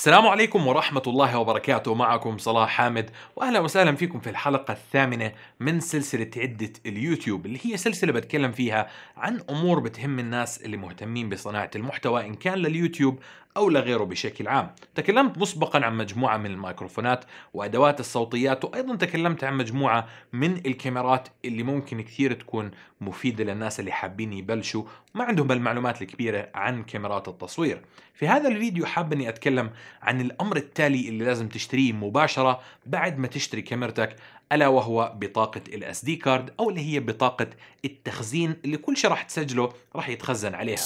السلام عليكم ورحمة الله وبركاته معكم صلاح حامد وأهلا وسهلا فيكم في الحلقة الثامنة من سلسلة عدة اليوتيوب اللي هي سلسلة بتكلم فيها عن أمور بتهم الناس اللي مهتمين بصناعة المحتوى إن كان لليوتيوب أو لغيره بشكل عام تكلمت مسبقا عن مجموعة من الميكروفونات وأدوات الصوتيات وأيضا تكلمت عن مجموعة من الكاميرات اللي ممكن كثير تكون مفيدة للناس اللي حابين يبلشوا ما عندهم المعلومات الكبيرة عن كاميرات التصوير في هذا الفيديو حاب أني أتكلم عن الأمر التالي اللي لازم تشتريه مباشرة بعد ما تشتري كاميرتك ألا وهو بطاقة الـ SD كارد أو اللي هي بطاقة التخزين اللي كل شيء راح تسجله راح يتخزن عليها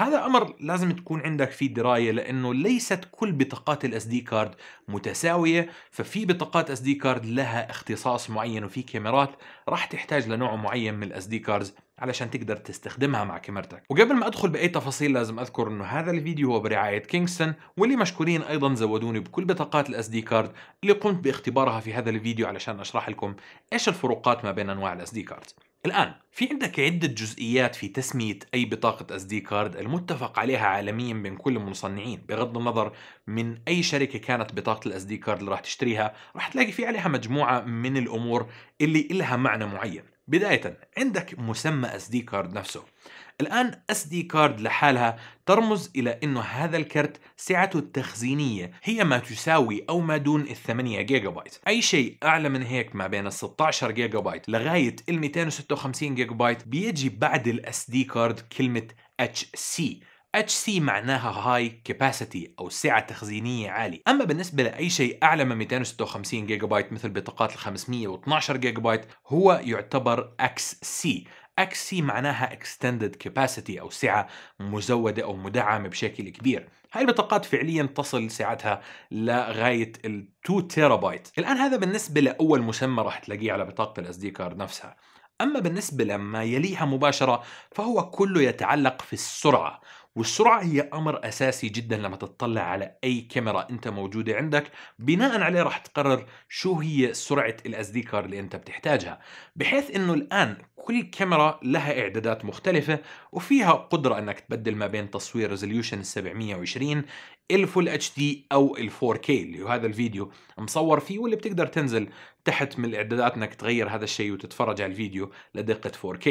هذا أمر لازم تكون عندك فيه دراية لأنه ليست كل بطاقات الاس دي كارد متساوية ففي بطاقات اس دي كارد لها اختصاص معين وفي كاميرات راح تحتاج لنوع معين من الاس دي كاردز علشان تقدر تستخدمها مع كاميرتك وقبل ما ادخل باي تفاصيل لازم اذكر انه هذا الفيديو هو برعايه كينغستون واللي مشكورين ايضا زودوني بكل بطاقات الاس دي كارد اللي قمت باختبارها في هذا الفيديو علشان اشرح لكم ايش الفروقات ما بين انواع الاس دي كاردز الآن في عندك عدة جزئيات في تسمية أي بطاقة SD كارد المتفق عليها عالميا بين كل المصنعين بغض النظر من أي شركة كانت بطاقة الاس SD كارد اللي راح تشتريها راح تلاقي في عليها مجموعة من الأمور اللي إلها معنى معين بداية عندك مسمى اس دي كارد نفسه الآن اس دي كارد لحالها ترمز إلى أنه هذا الكرت سعته التخزينية هي ما تساوي أو ما دون ال 8 جيجا بايت أي شيء أعلى من هيك ما بين ال 16 جيجا بايت لغاية ال 256 جيجا بايت بيجي بعد الاس دي كارد كلمة HC HC معناها هاي كاباسيتي أو سعة تخزينية عالية أما بالنسبة لأي شيء أعلى من 256 جيجا بايت مثل بطاقات ال 512 جيجا بايت هو يعتبر XC XC معناها Extended Capacity أو سعة مزودة أو مدعمة بشكل كبير هاي البطاقات فعليا تصل سعتها لغاية ال 2 تيرا بايت الآن هذا بالنسبة لأول مسمى راح تلاقيه على بطاقة الاس دي كارد نفسها أما بالنسبة لما يليها مباشرة فهو كله يتعلق في السرعة والسرعة هي أمر أساسي جدا لما تطلع على أي كاميرا أنت موجودة عندك بناء عليه راح تقرر شو هي سرعة الاس دي كارد اللي أنت بتحتاجها بحيث أنه الآن كل كاميرا لها إعدادات مختلفة وفيها قدرة أنك تبدل ما بين تصوير ريزوليوشن 720 الفول اتش دي او الفور كي اللي هو هذا الفيديو مصور فيه واللي بتقدر تنزل تحت من الاعدادات انك تغير هذا الشيء وتتفرج على الفيديو لدقه 4K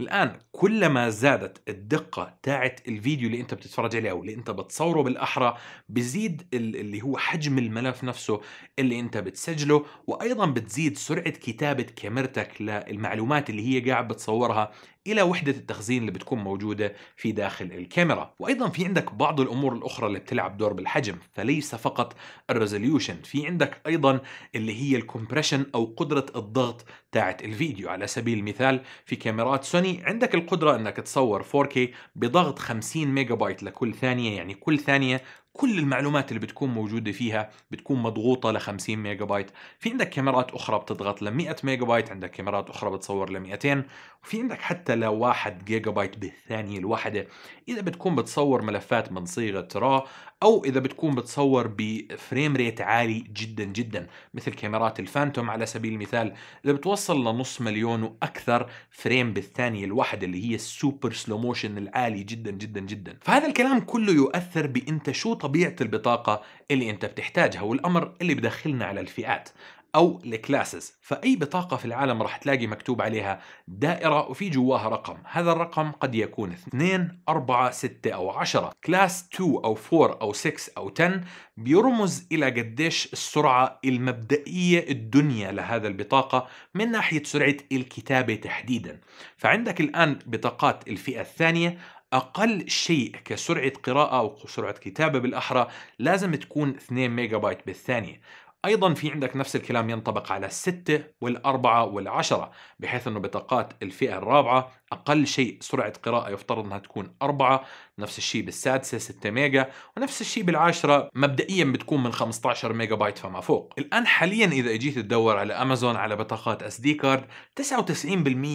الان كلما زادت الدقه تاعت الفيديو اللي انت بتتفرج عليه او اللي انت بتصوره بالاحرى بزيد اللي هو حجم الملف نفسه اللي انت بتسجله وايضا بتزيد سرعه كتابه كاميرتك للمعلومات اللي هي قاعد بتصورها الى وحده التخزين اللي بتكون موجوده في داخل الكاميرا وايضا في عندك بعض الامور الاخرى اللي بتلعب دور بالحجم فليس فقط الريزوليوشن في عندك ايضا اللي هي الكومبريشن او قدره الضغط تاعت الفيديو على سبيل المثال في كاميرات سوني عندك القدرة انك تصور 4K بضغط 50 ميجا بايت لكل ثانية يعني كل ثانية كل المعلومات اللي بتكون موجودة فيها بتكون مضغوطة ل 50 ميجا بايت في عندك كاميرات أخرى بتضغط ل 100 ميجا بايت عندك كاميرات أخرى بتصور ل 200 وفي عندك حتى ل 1 جيجا بايت بالثانية الواحدة إذا بتكون بتصور ملفات من صيغة را أو إذا بتكون بتصور بفريم ريت عالي جدا جدا مثل كاميرات الفانتوم على سبيل المثال إذا بتوصل وصل لنص مليون واكثر فريم بالثانيه الواحده اللي هي السوبر سلو موشن العالي جدا جدا جدا فهذا الكلام كله يؤثر بانت شو طبيعه البطاقه اللي انت بتحتاجها والامر اللي بدخلنا على الفئات أو الكلاسز فأي بطاقة في العالم راح تلاقي مكتوب عليها دائرة وفي جواها رقم هذا الرقم قد يكون 2 4 6 أو 10 كلاس 2 أو 4 أو 6 أو 10 بيرمز إلى قديش السرعة المبدئية الدنيا لهذا البطاقة من ناحية سرعة الكتابة تحديدا فعندك الآن بطاقات الفئة الثانية أقل شيء كسرعة قراءة أو سرعة كتابة بالأحرى لازم تكون 2 ميجا بايت بالثانية أيضا في عندك نفس الكلام ينطبق على الستة والأربعة والعشرة بحيث أنه بطاقات الفئة الرابعة أقل شيء سرعة قراءة يفترض أنها تكون أربعة نفس الشيء بالسادسة 6 ميجا ونفس الشيء بالعاشرة مبدئيا بتكون من 15 ميجا بايت فما فوق الآن حاليا إذا اجيت تدور على أمازون على بطاقات اس دي كارد 99%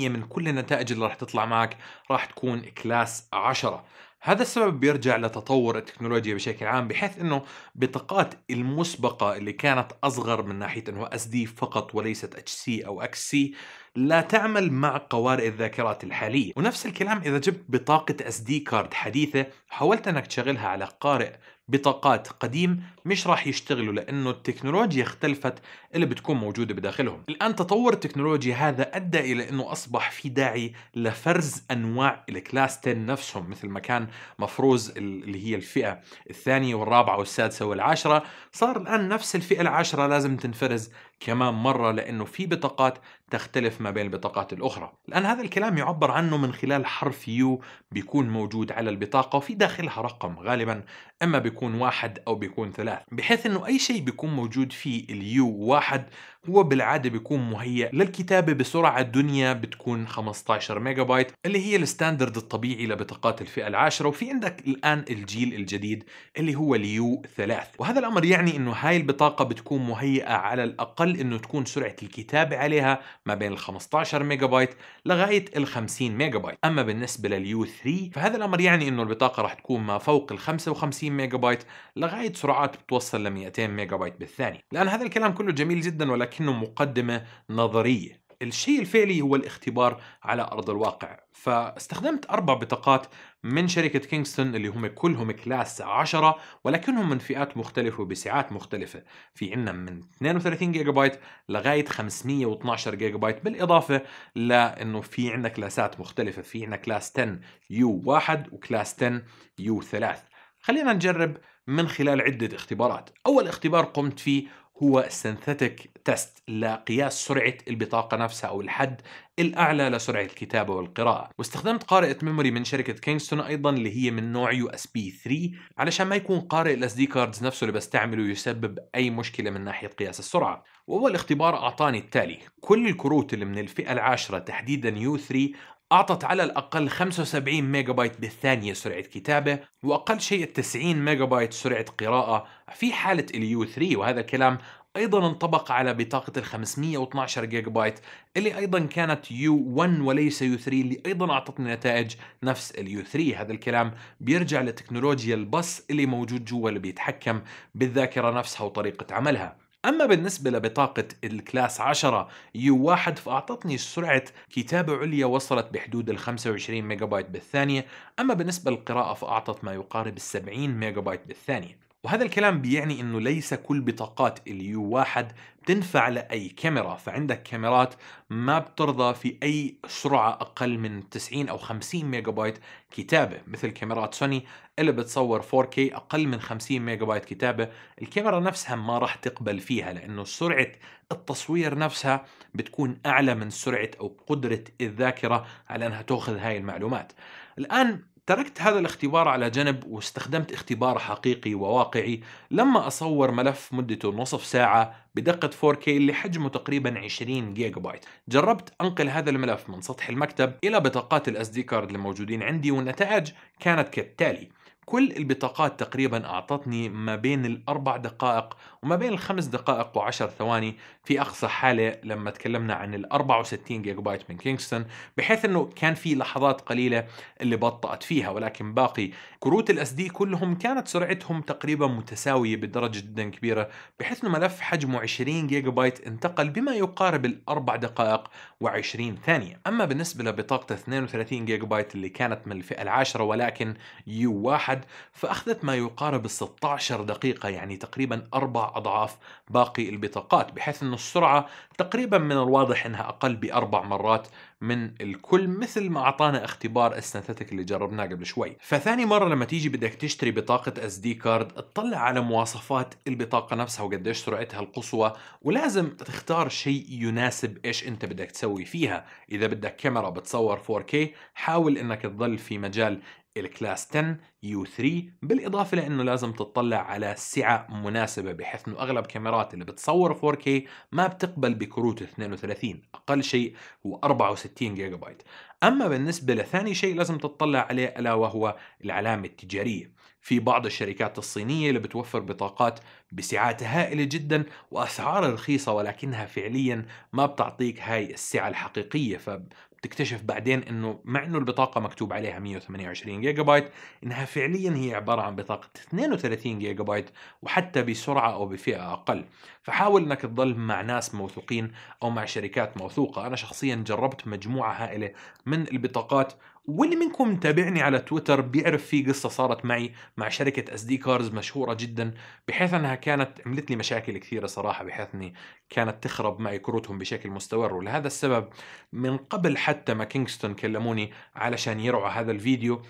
من كل النتائج اللي راح تطلع معك راح تكون كلاس 10 هذا السبب بيرجع لتطور التكنولوجيا بشكل عام بحيث انه بطاقات المسبقه اللي كانت اصغر من ناحيه انه اس دي فقط وليست اتش سي او اكس سي لا تعمل مع قوارئ الذاكرات الحاليه ونفس الكلام اذا جبت بطاقه اس دي كارد حديثه حاولت انك تشغلها على قارئ بطاقات قديم مش راح يشتغلوا لانه التكنولوجيا اختلفت اللي بتكون موجوده بداخلهم الان تطور التكنولوجيا هذا ادى الى انه اصبح في داعي لفرز انواع الكلاس 10 نفسهم مثل ما كان مفروض اللي هي الفئه الثانيه والرابعه والسادسه والعاشره صار الان نفس الفئه العاشره لازم تنفرز كمان مره لانه في بطاقات تختلف ما بين البطاقات الاخرى الان هذا الكلام يعبر عنه من خلال حرف يو بيكون موجود على البطاقه وفي داخلها رقم غالبا اما بيكون واحد أو بيكون ثلاث بحيث أنه أي شيء بيكون موجود فيه اليو واحد هو بالعادة بيكون مهيئ للكتابة بسرعة دنيا بتكون 15 ميجا بايت اللي هي الستاندرد الطبيعي لبطاقات الفئة العاشرة وفي عندك الآن الجيل الجديد اللي هو اليو 3 وهذا الأمر يعني أنه هاي البطاقة بتكون مهيئة على الأقل أنه تكون سرعة الكتابة عليها ما بين ال 15 ميجا بايت لغاية ال 50 ميجا بايت أما بالنسبة لليو 3 فهذا الأمر يعني أنه البطاقة راح تكون ما فوق ال 55 ميجا بايت لغاية سرعات بتوصل ل 200 ميجا بايت بالثانية لأن هذا الكلام كله جميل جدا ولكن ولكنه مقدمة نظرية الشيء الفعلي هو الاختبار على أرض الواقع فاستخدمت أربع بطاقات من شركة كينغستون اللي هم كلهم كلاس 10 ولكنهم من فئات مختلفة وبسعات مختلفة في عنا من 32 جيجا بايت لغاية 512 جيجا بايت بالإضافة لأنه في عنا كلاسات مختلفة في عنا كلاس 10 يو 1 وكلاس 10 يو 3 خلينا نجرب من خلال عدة اختبارات أول اختبار قمت فيه هو سينثيتك تيست لقياس سرعة البطاقة نفسها أو الحد الأعلى لسرعة الكتابة والقراءة واستخدمت قارئة ميموري من شركة كينغستون أيضا اللي هي من نوع يو اس بي 3 علشان ما يكون قارئ الاس دي كاردز نفسه اللي بستعمله يسبب أي مشكلة من ناحية قياس السرعة وأول اختبار أعطاني التالي كل الكروت اللي من الفئة العاشرة تحديدا يو 3 أعطت على الأقل 75 ميجا بايت بالثانية سرعة كتابة وأقل شيء 90 ميجا بايت سرعة قراءة في حالة اليو 3 وهذا الكلام أيضا انطبق على بطاقة ال 512 جيجا بايت اللي أيضا كانت يو 1 وليس يو 3 اللي أيضا أعطتني نتائج نفس اليو 3 هذا الكلام بيرجع لتكنولوجيا البص اللي موجود جوا اللي بيتحكم بالذاكرة نفسها وطريقة عملها أما بالنسبة لبطاقة الكلاس 10 يو 1 فأعطتني سرعة كتابة عليا وصلت بحدود ال 25 ميجا بايت بالثانية أما بالنسبة للقراءة فأعطت ما يقارب ال 70 ميجا بايت بالثانية وهذا الكلام بيعني انه ليس كل بطاقات اليو واحد بتنفع لاي كاميرا فعندك كاميرات ما بترضى في اي سرعه اقل من 90 او 50 ميجا بايت كتابه مثل كاميرات سوني اللي بتصور 4K اقل من 50 ميجا بايت كتابه الكاميرا نفسها ما راح تقبل فيها لانه سرعه التصوير نفسها بتكون اعلى من سرعه او قدره الذاكره على انها تاخذ هاي المعلومات الان تركت هذا الاختبار على جنب واستخدمت اختبار حقيقي وواقعي لما أصور ملف مدته نصف ساعة بدقة 4K اللي حجمه تقريبا 20 جيجا بايت جربت أنقل هذا الملف من سطح المكتب إلى بطاقات الاس دي كارد الموجودين عندي والنتائج كانت كالتالي كل البطاقات تقريبا أعطتني ما بين الأربع دقائق وما بين الخمس دقائق وعشر ثواني في أقصى حالة لما تكلمنا عن ال 64 جيجا بايت من كينغستون بحيث أنه كان في لحظات قليلة اللي بطأت فيها ولكن باقي كروت الاس دي كلهم كانت سرعتهم تقريبا متساوية بدرجة جدا كبيرة بحيث أنه ملف حجمه 20 جيجا بايت انتقل بما يقارب الأربع دقائق و20 ثانية أما بالنسبة لبطاقة 32 جيجا بايت اللي كانت من الفئة العاشرة ولكن يو واحد المشهد فأخذت ما يقارب ال 16 دقيقة يعني تقريبا أربع أضعاف باقي البطاقات بحيث أن السرعة تقريبا من الواضح أنها أقل بأربع مرات من الكل مثل ما أعطانا اختبار السنتاتيك اللي جربناه قبل شوي فثاني مرة لما تيجي بدك تشتري بطاقة اس دي كارد اطلع على مواصفات البطاقة نفسها وقديش سرعتها القصوى ولازم تختار شيء يناسب ايش انت بدك تسوي فيها إذا بدك كاميرا بتصور 4K حاول انك تظل في مجال الكلاس 10 U3 بالإضافة لأنه لازم تطلع على سعة مناسبة بحيث أنه أغلب كاميرات اللي بتصور 4K ما بتقبل بكروت 32 أقل شيء هو 64 جيجا بايت أما بالنسبة لثاني شيء لازم تطلع عليه ألا وهو العلامة التجارية في بعض الشركات الصينية اللي بتوفر بطاقات بسعات هائلة جدا وأسعار رخيصة ولكنها فعليا ما بتعطيك هاي السعة الحقيقية فبتكتشف بعدين أنه مع أنه البطاقة مكتوب عليها 128 جيجا بايت إنها فعليا هي عبارة عن بطاقة 32 جيجا بايت وحتى بسرعة أو بفئة أقل فحاول أنك تظل مع ناس موثوقين أو مع شركات موثوقة أنا شخصيا جربت مجموعة هائلة من البطاقات واللي منكم متابعني على تويتر بيعرف في قصه صارت معي مع شركه اس دي كارز مشهوره جدا بحيث انها كانت عملت لي مشاكل كثيره صراحه بحيث اني كانت تخرب معي كروتهم بشكل مستمر ولهذا السبب من قبل حتى ما كينغستون كلموني علشان يرعوا هذا الفيديو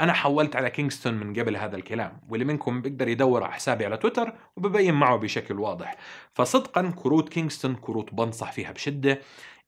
أنا حولت على كينغستون من قبل هذا الكلام واللي منكم بيقدر يدور على حسابي على تويتر وببين معه بشكل واضح فصدقا كروت كينغستون كروت بنصح فيها بشدة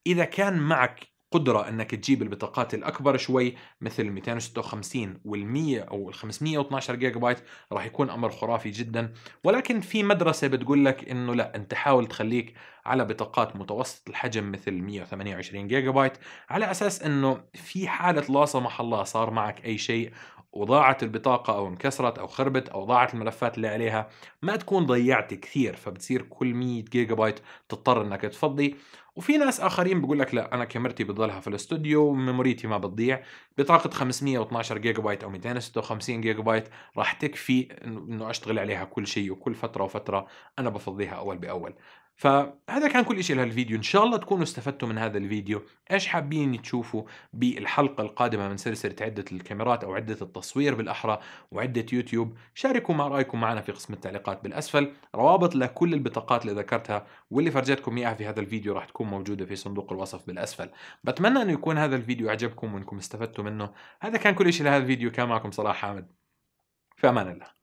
إذا كان معك قدرة أنك تجيب البطاقات الأكبر شوي مثل 256 وال100 أو ال512 جيجا بايت راح يكون أمر خرافي جدا ولكن في مدرسة بتقول لك أنه لا أنت حاول تخليك على بطاقات متوسط الحجم مثل 128 جيجا بايت على أساس أنه في حالة لا سمح الله صار معك أي شيء وضاعت البطاقة أو انكسرت أو خربت أو ضاعت الملفات اللي عليها ما تكون ضيعت كثير فبتصير كل 100 جيجا بايت تضطر أنك تفضي وفي ناس آخرين بيقول لك لا أنا كاميرتي بتضلها في الاستوديو ميموريتي ما بتضيع بطاقة 512 جيجا بايت أو 256 جيجا بايت راح تكفي أنه أشتغل عليها كل شيء وكل فترة وفترة أنا بفضيها أول بأول فهذا كان كل شيء لهالفيديو ان شاء الله تكونوا استفدتوا من هذا الفيديو ايش حابين تشوفوا بالحلقة القادمة من سلسلة عدة الكاميرات او عدة التصوير بالاحرى وعدة يوتيوب شاركوا مع رايكم معنا في قسم التعليقات بالاسفل روابط لكل البطاقات اللي ذكرتها واللي فرجتكم اياها في هذا الفيديو راح تكون موجودة في صندوق الوصف بالاسفل بتمنى انه يكون هذا الفيديو عجبكم وانكم استفدتوا منه هذا كان كل شيء لهذا الفيديو كان معكم صلاح حامد في امان الله